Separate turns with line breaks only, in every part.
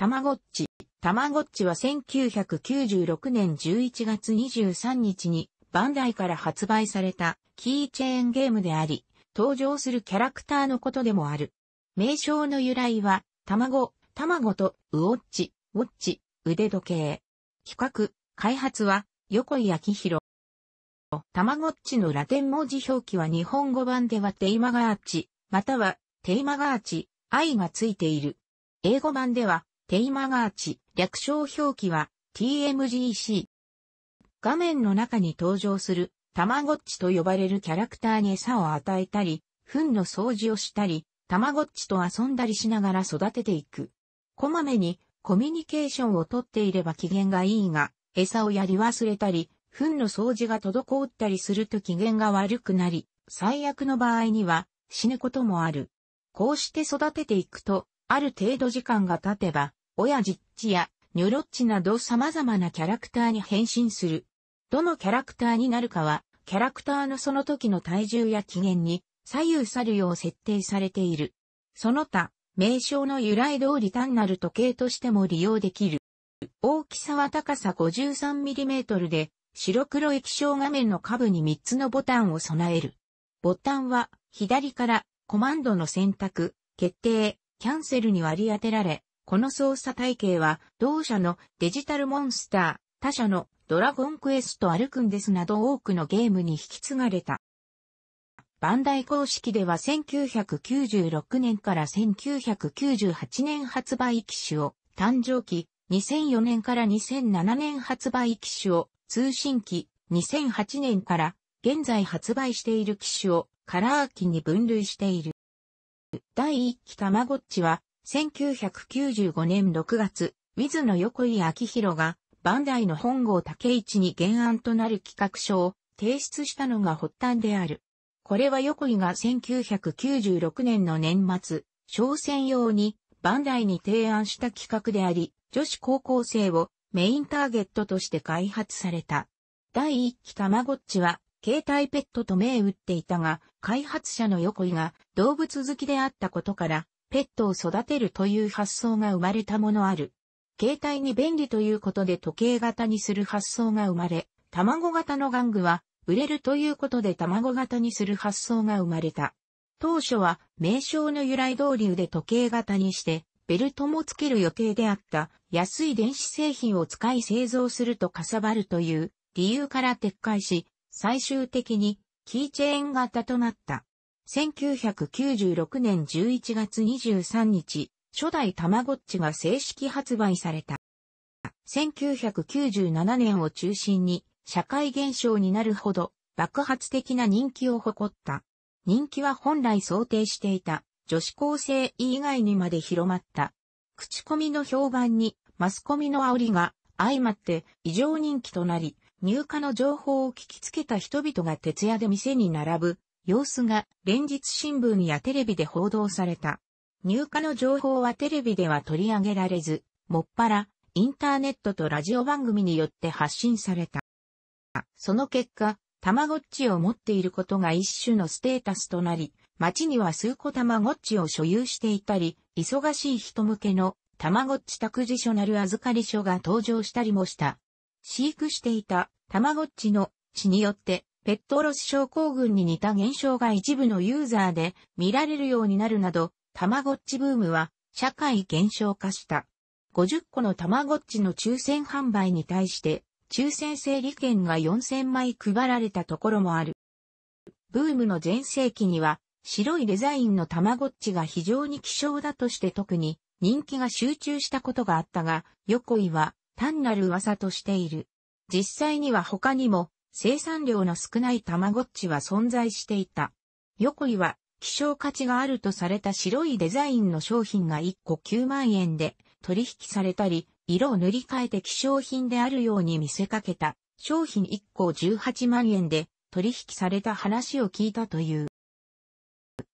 たまごっち。たまごっちは1996年11月23日にバンダイから発売されたキーチェーンゲームであり、登場するキャラクターのことでもある。名称の由来は、卵、卵と、ウォッチ、ウォッチ、腕時計。企画、開発は、横井明宏。たまごっちのラテン文字表記は日本語版ではテイマガーチ、またはテイマガーチ、愛がついている。英語版ではテイマガーチ、略称表記は TMGC。画面の中に登場するたまごっちと呼ばれるキャラクターに餌を与えたり、糞の掃除をしたり、たまごっちと遊んだりしながら育てていく。こまめにコミュニケーションをとっていれば機嫌がいいが、餌をやり忘れたり、糞の掃除が滞ったりすると機嫌が悪くなり、最悪の場合には死ぬこともある。こうして育てていくと、ある程度時間が経てば、親ジッチやニョロッチなど様々なキャラクターに変身する。どのキャラクターになるかは、キャラクターのその時の体重や機嫌に左右さるよう設定されている。その他、名称の由来通り単なる時計としても利用できる。大きさは高さ 53mm で、白黒液晶画面の下部に3つのボタンを備える。ボタンは、左から、コマンドの選択、決定、キャンセルに割り当てられ、この操作体系は、同社のデジタルモンスター、他社のドラゴンクエストアルクンデスなど多くのゲームに引き継がれた。バンダイ公式では1996年から1998年発売機種を誕生期、2004年から2007年発売機種を通信機、2008年から現在発売している機種をカラー機に分類している。第1期たまごっちは1995年6月、ウィズの横井明宏が、バンダイの本郷武一に原案となる企画書を提出したのが発端である。これは横井が1996年の年末、商戦用にバンダイに提案した企画であり、女子高校生をメインターゲットとして開発された。第1期たまごっちは、携帯ペットと銘打っていたが、開発者の横井が動物好きであったことから、ペットを育てるという発想が生まれたものある。携帯に便利ということで時計型にする発想が生まれ、卵型の玩具は売れるということで卵型にする発想が生まれた。当初は名称の由来通りで時計型にしてベルトも付ける予定であった安い電子製品を使い製造するとかさばるという理由から撤回し最終的にキーチェーン型となった。1996年11月23日、初代たまごっちが正式発売された。1997年を中心に社会現象になるほど爆発的な人気を誇った。人気は本来想定していた女子高生以外にまで広まった。口コミの評判にマスコミの煽りが相まって異常人気となり、入荷の情報を聞きつけた人々が徹夜で店に並ぶ様子が連日新聞やテレビで報道された。入荷の情報はテレビでは取り上げられず、もっぱら、インターネットとラジオ番組によって発信された。その結果、たまごっちを持っていることが一種のステータスとなり、街には数個たまごっちを所有していたり、忙しい人向けのたまごっちタクジショナル預かり所が登場したりもした。飼育していたたまごっちの血によってペットロス症候群に似た現象が一部のユーザーで見られるようになるなど、たまごっちブームは社会現象化した。50個のたまごっちの抽選販売に対して、抽選整理券が4000枚配られたところもある。ブームの前世紀には、白いデザインのたまごっちが非常に希少だとして特に人気が集中したことがあったが、横井は単なる噂としている。実際には他にも生産量の少ないたまごっちは存在していた。横井は、希少価値があるとされた白いデザインの商品が1個9万円で取引されたり、色を塗り替えて希少品であるように見せかけた商品1個18万円で取引された話を聞いたという。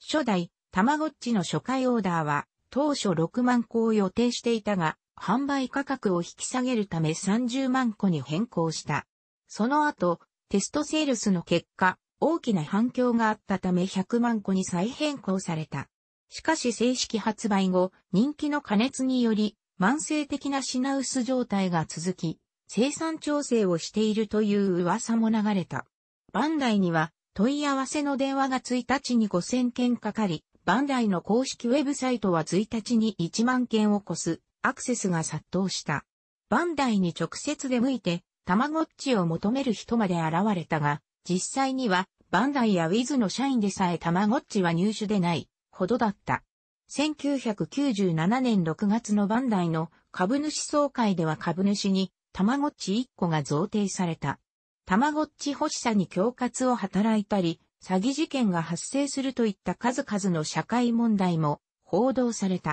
初代、たまごっちの初回オーダーは、当初6万個を予定していたが、販売価格を引き下げるため30万個に変更した。その後、テストセールスの結果、大きな反響があったため100万個に再変更された。しかし正式発売後、人気の加熱により、慢性的な品薄状態が続き、生産調整をしているという噂も流れた。バンダイには問い合わせの電話が1日に5000件かかり、バンダイの公式ウェブサイトは1日に1万件を超すアクセスが殺到した。バンダイに直接出向いてたまごっちを求める人まで現れたが、実際には、バンダイやウィズの社員でさえたまごっちは入手でないほどだった。1997年6月のバンダイの株主総会では株主にたまごっち1個が贈呈された。たまごっち欲しさに恐喝を働いたり、詐欺事件が発生するといった数々の社会問題も報道された。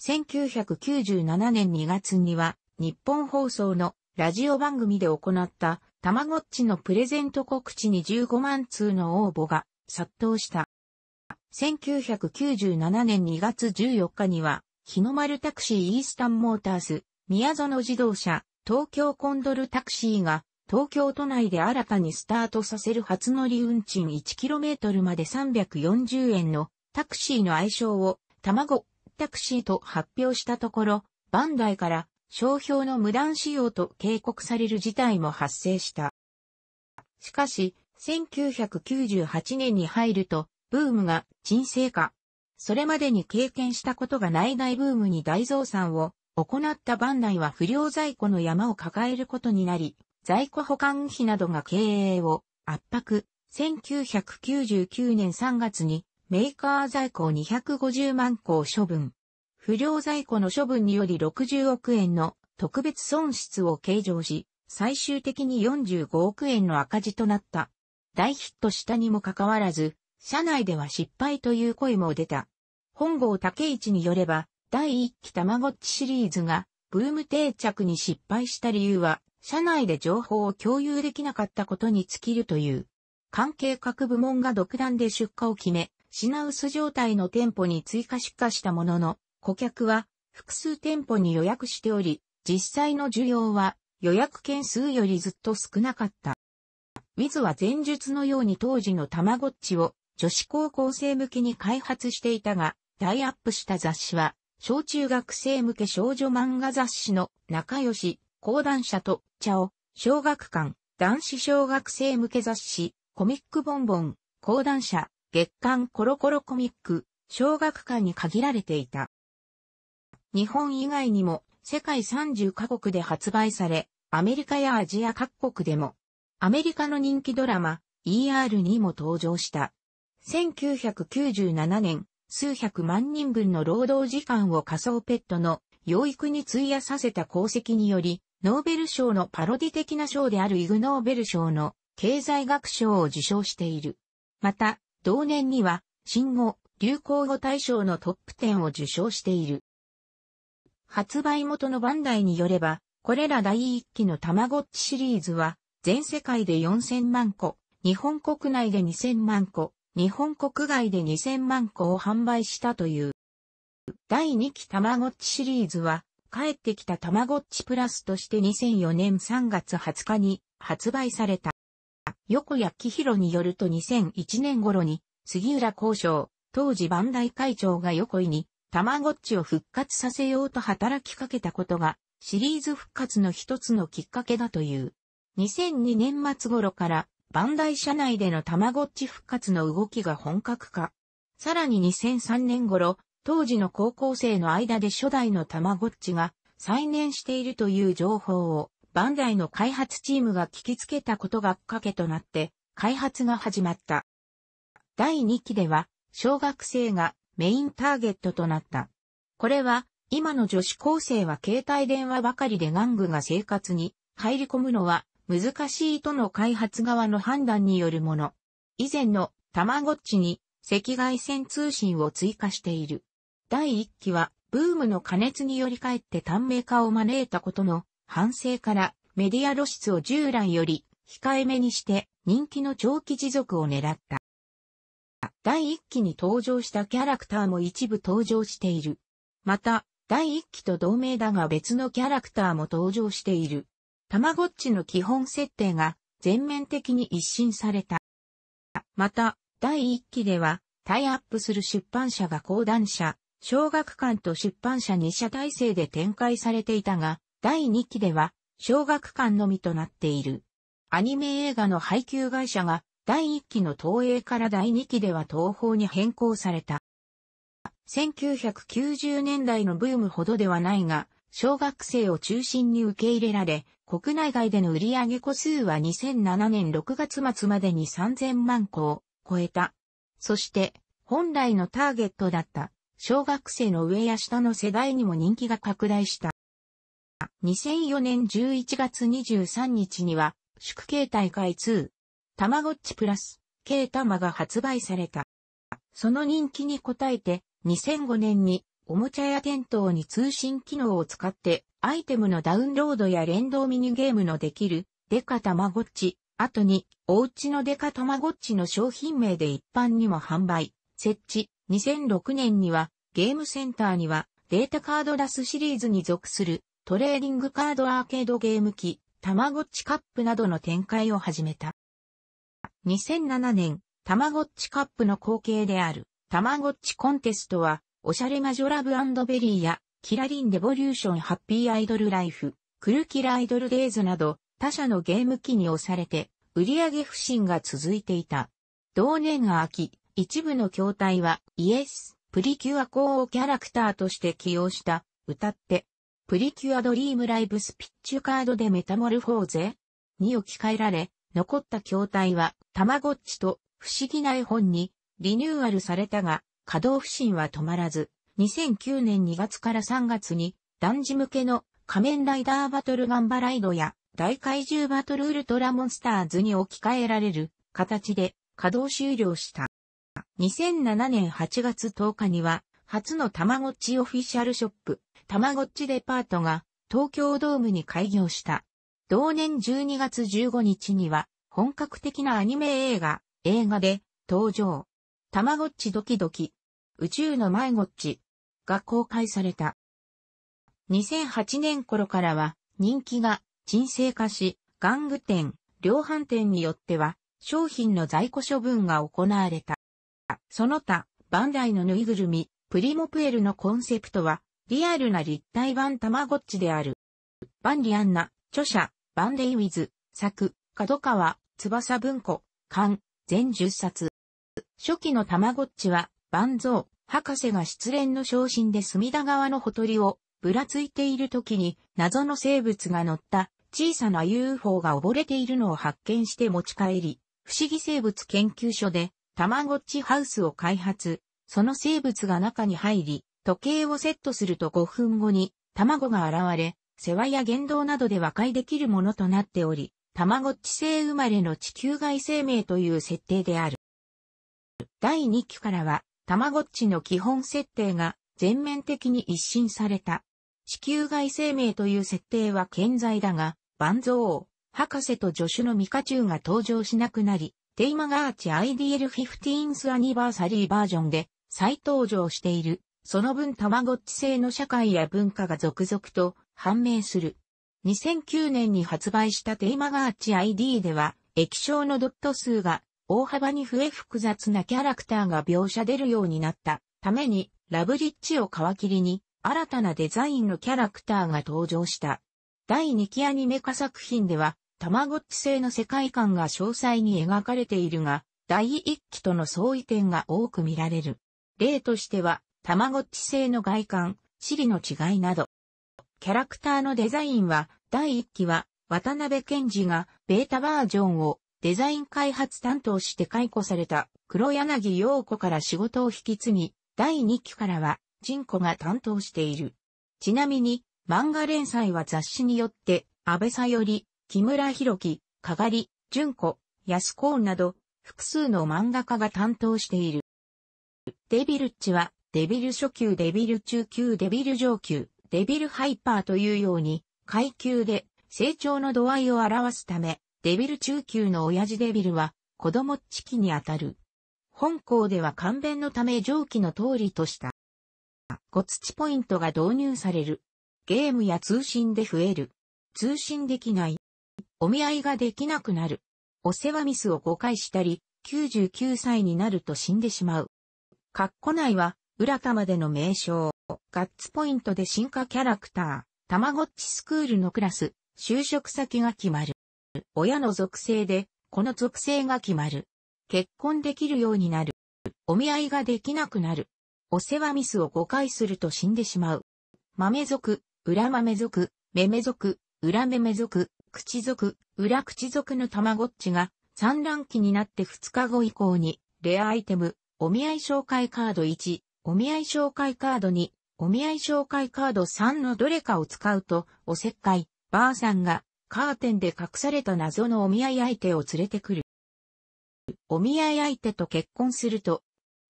1997年2月には日本放送のラジオ番組で行った、たまごっちのプレゼント告知に15万通の応募が殺到した。1997年2月14日には、日の丸タクシーイースタンモータース、宮園自動車、東京コンドルタクシーが、東京都内で新たにスタートさせる初乗り運賃 1km まで340円のタクシーの愛称を、卵タクシーと発表したところ、バンダイから商標の無断使用と警告される事態も発生した。しかし、1998年に入ると、ブームが沈静化。それまでに経験したことがない大ブームに大増産を行った番内は不良在庫の山を抱えることになり、在庫保管費などが経営を圧迫。1999年3月にメーカー在庫250万個を処分。不良在庫の処分により60億円の特別損失を計上し、最終的に45億円の赤字となった。大ヒットしたにもかかわらず、社内では失敗という声も出た。本郷竹一によれば、第1期たまごっちシリーズが、ブーム定着に失敗した理由は、社内で情報を共有できなかったことに尽きるという。関係各部門が独断で出荷を決め、品薄状態の店舗に追加出荷したものの、顧客は複数店舗に予約しており、実際の需要は予約件数よりずっと少なかった。ウィズは前述のように当時のたまごっちを女子高校生向けに開発していたが、タイアップした雑誌は、小中学生向け少女漫画雑誌の仲良し、講談社と、茶を、小学館、男子小学生向け雑誌、コミックボンボン、講談社、月刊コロコロコミック、小学館に限られていた。日本以外にも世界30カ国で発売され、アメリカやアジア各国でも、アメリカの人気ドラマ、ER にも登場した。1997年、数百万人分の労働時間を仮想ペットの養育に費やさせた功績により、ノーベル賞のパロディ的な賞であるイグノーベル賞の経済学賞を受賞している。また、同年には、新語・流行語大賞のトップ10を受賞している。発売元のバンダイによれば、これら第1期のたまごっちシリーズは、全世界で4000万個、日本国内で2000万個、日本国外で2000万個を販売したという。第2期たまごっちシリーズは、帰ってきたたまごっちプラスとして2004年3月20日に発売された。横谷紀弘によると2001年頃に、杉浦交渉、当時バンダイ会長が横井に、たまごっちを復活させようと働きかけたことが、シリーズ復活の一つのきっかけだという。2002年末頃から、バンダイ社内でのたまごっち復活の動きが本格化。さらに2003年頃、当時の高校生の間で初代のたまごっちが再燃しているという情報を、バンダイの開発チームが聞きつけたことがきっかけとなって、開発が始まった。第2期では、小学生がメインターゲットとなった。これは、今の女子高生は携帯電話ばかりで玩具が生活に入り込むのは難しいとの開発側の判断によるもの。以前のたまごっちに赤外線通信を追加している。第1期はブームの加熱により返って短命化を招いたことの反省からメディア露出を従来より控えめにして人気の長期持続を狙った。第1期に登場したキャラクターも一部登場している。また、第1期と同名だが別のキャラクターも登場している。たまごっちの基本設定が全面的に一新された。また、第1期では、タイアップする出版社が講談社、小学館と出版社二社体制で展開されていたが、第2期では、小学館のみとなっている。アニメ映画の配給会社が第1期の東映から第2期では東方に変更された。1990年代のブームほどではないが、小学生を中心に受け入れられ、国内外での売上個数は2007年6月末までに3000万個を超えた。そして、本来のターゲットだった小学生の上や下の世代にも人気が拡大した。2004年11月23日には、宿慶大会2、たまごっちプラス、K 玉が発売された。その人気に応えて、2005年におもちゃや店頭に通信機能を使って、アイテムのダウンロードや連動ミニゲームのできる、デカたまごっち、後に、おうちのデカたまごっちの商品名で一般にも販売、設置、2006年には、ゲームセンターには、データカードラスシリーズに属する、トレーディングカードアーケードゲーム機、たまごっちカップなどの展開を始めた。2007年、たまごっちカップの後継である、たまごっちコンテストは、おしゃれ魔女ラブベリーや、キラリンレボリューションハッピーアイドルライフ、クルキラアイドルデイズなど、他社のゲーム機に押されて、売上不振が続いていた。同年秋、一部の筐体は、イエス、プリキュア候をキャラクターとして起用した、歌って、プリキュアドリームライブスピッチュカードでメタモルフォーゼに置き換えられ、残った筐体は、たまごっちと、不思議な絵本に、リニューアルされたが、稼働不振は止まらず、2009年2月から3月に、男児向けの、仮面ライダーバトルガンバライドや、大怪獣バトルウルトラモンスターズに置き換えられる、形で、稼働終了した。2007年8月10日には、初のたまごっちオフィシャルショップ、たまごっちデパートが、東京ドームに開業した。同年12月15日には、本格的なアニメ映画、映画で登場。たまごっちドキドキ、宇宙の迷子っちが公開された。2008年頃からは人気が沈静化し、玩具店、量販店によっては商品の在庫処分が行われた。その他、バンダイのぬいぐるみ、プリモプエルのコンセプトは、リアルな立体版たまごっちである。バンリアンナ、著者、バンデイウィズ、作、角川、翼文庫、巻、全10冊。初期のたまごっちは、万蔵、博士が失恋の昇進で隅田川のほとりを、ぶらついている時に、謎の生物が乗った小さな UFO が溺れているのを発見して持ち帰り、不思議生物研究所で、たまごっちハウスを開発、その生物が中に入り、時計をセットすると5分後に、卵が現れ、世話や言動などで和解できるものとなっており、たまごっち生生まれの地球外生命という設定である。第2期からは、たまごっちの基本設定が全面的に一新された。地球外生命という設定は健在だが、万蔵、博士と助手のミカチュウが登場しなくなり、テイマガーチ IDL15th アニバーサリーバージョンで再登場している。その分たまごっち製の社会や文化が続々と判明する。2009年に発売したテーマガーチ ID では、液晶のドット数が大幅に増え複雑なキャラクターが描写出るようになったために、ラブリッチを皮切りに、新たなデザインのキャラクターが登場した。第2期アニメ化作品では、たまごっち製の世界観が詳細に描かれているが、第1期との相違点が多く見られる。例としては、たまごっち製の外観、シリの違いなど、キャラクターのデザインは、第1期は、渡辺健二が、ベータバージョンを、デザイン開発担当して解雇された、黒柳陽子から仕事を引き継ぎ、第2期からは、人子が担当している。ちなみに、漫画連載は雑誌によって、安倍さより、木村博樹、かがり、純子、安子など、複数の漫画家が担当している。デビルッチは、デビル初級、デビル中級、デビル上級、デビルハイパーというように、階級で成長の度合いを表すため、デビル中級の親父デビルは、子供っちきにあたる。本校では勘弁のため上記の通りとした。ご土ポイントが導入される。ゲームや通信で増える。通信できない。お見合いができなくなる。お世話ミスを誤解したり、99歳になると死んでしまう。括弧内は、裏玉での名称。ガッツポイントで進化キャラクター、たまごっちスクールのクラス、就職先が決まる。親の属性で、この属性が決まる。結婚できるようになる。お見合いができなくなる。お世話ミスを誤解すると死んでしまう。豆族、裏豆族、めめ族、裏めめ族、口族、裏口族のたまごっちが産卵期になって2日後以降に、レアアイテム、お見合い紹介カード1、お見合い紹介カード2、お見合い紹介カード3のどれかを使うと、おせっかい、ばあさんが、カーテンで隠された謎のお見合い相手を連れてくる。お見合い相手と結婚すると、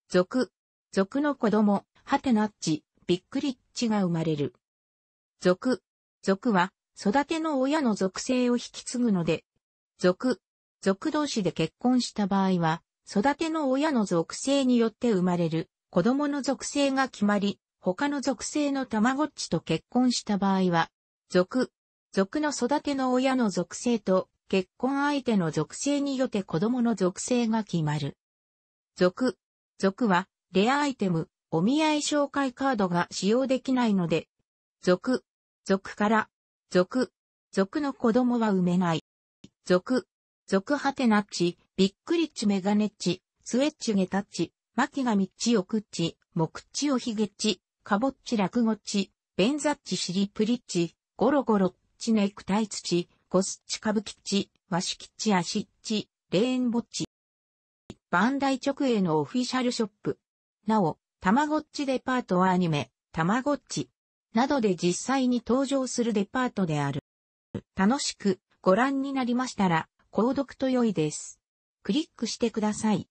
族、族の子供、はてなっち、びっくりっちが生まれる。族、族は、育ての親の属性を引き継ぐので、族、族同士で結婚した場合は、育ての親の属性によって生まれる子供の属性が決まり、他の属性のたまごっちと結婚した場合は、属、属の育ての親の属性と結婚相手の属性によって子供の属性が決まる。属、属はレアアイテム、お見合い紹介カードが使用できないので、属、属から、属、属の子供は産めない。属、属はてなっち、ビックリッチメガネッチ、スウェッチゲタッチ、マキガミッチオクッチ、モクッチオヒゲッチ、カボッチゴッチ、ベンザッチシリプリッチ、ゴロゴロッチネクタイ土、コスチカブキッチ、ワシキッチアシッチ、レーンボッチ。バンダイ直営のオフィシャルショップ。なお、たまごっちデパートはアニメ、たまごっち、などで実際に登場するデパートである。楽しくご覧になりましたら、購読と良いです。クリックしてください。